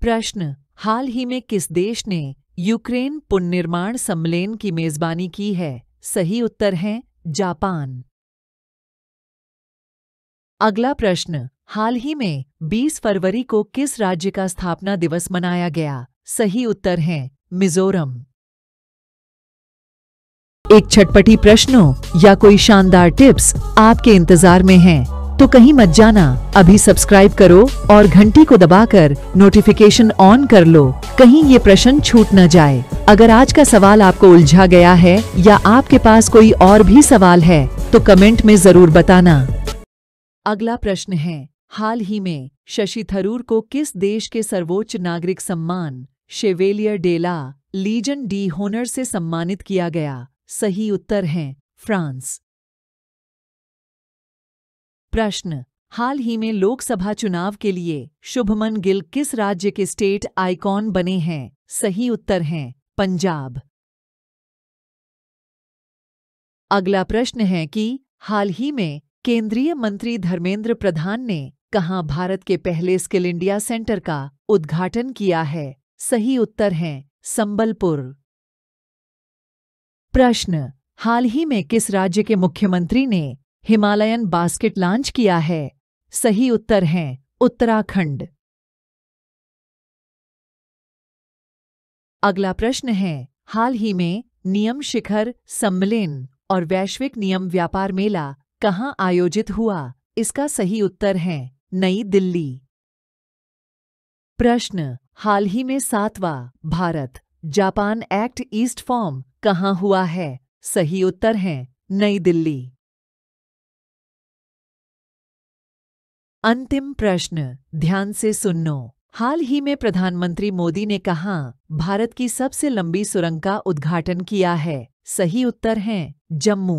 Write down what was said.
प्रश्न हाल ही में किस देश ने यूक्रेन पुनर्निर्माण सम्मेलन की मेजबानी की है सही उत्तर है जापान अगला प्रश्न हाल ही में 20 फरवरी को किस राज्य का स्थापना दिवस मनाया गया सही उत्तर है मिजोरम एक छटपटी प्रश्नों या कोई शानदार टिप्स आपके इंतजार में हैं। तो कहीं मत जाना अभी सब्सक्राइब करो और घंटी को दबाकर नोटिफिकेशन ऑन कर लो कहीं ये प्रश्न छूट न जाए अगर आज का सवाल आपको उलझा गया है या आपके पास कोई और भी सवाल है तो कमेंट में जरूर बताना अगला प्रश्न है हाल ही में शशि थरूर को किस देश के सर्वोच्च नागरिक सम्मान Chevalier de la Legion d' Honneur से सम्मानित किया गया सही उत्तर है फ्रांस प्रश्न हाल ही में लोकसभा चुनाव के लिए शुभमन गिल किस राज्य के स्टेट आइकॉन बने हैं सही उत्तर हैं पंजाब अगला प्रश्न है कि हाल ही में केंद्रीय मंत्री धर्मेंद्र प्रधान ने कहाँ भारत के पहले स्किल इंडिया सेंटर का उद्घाटन किया है सही उत्तर है संबलपुर प्रश्न हाल ही में किस राज्य के मुख्यमंत्री ने हिमालयन बास्केट लॉन्च किया है सही उत्तर है उत्तराखंड अगला प्रश्न है हाल ही में नियम शिखर सम्मेलन और वैश्विक नियम व्यापार मेला कहाँ आयोजित हुआ इसका सही उत्तर है नई दिल्ली प्रश्न हाल ही में सातवा Bharat Japan Act East Forum कहाँ हुआ है सही उत्तर है नई दिल्ली अंतिम प्रश्न ध्यान से सुनो हाल ही में प्रधानमंत्री मोदी ने कहा भारत की सबसे लंबी सुरंग का उद्घाटन किया है सही उत्तर है जम्मू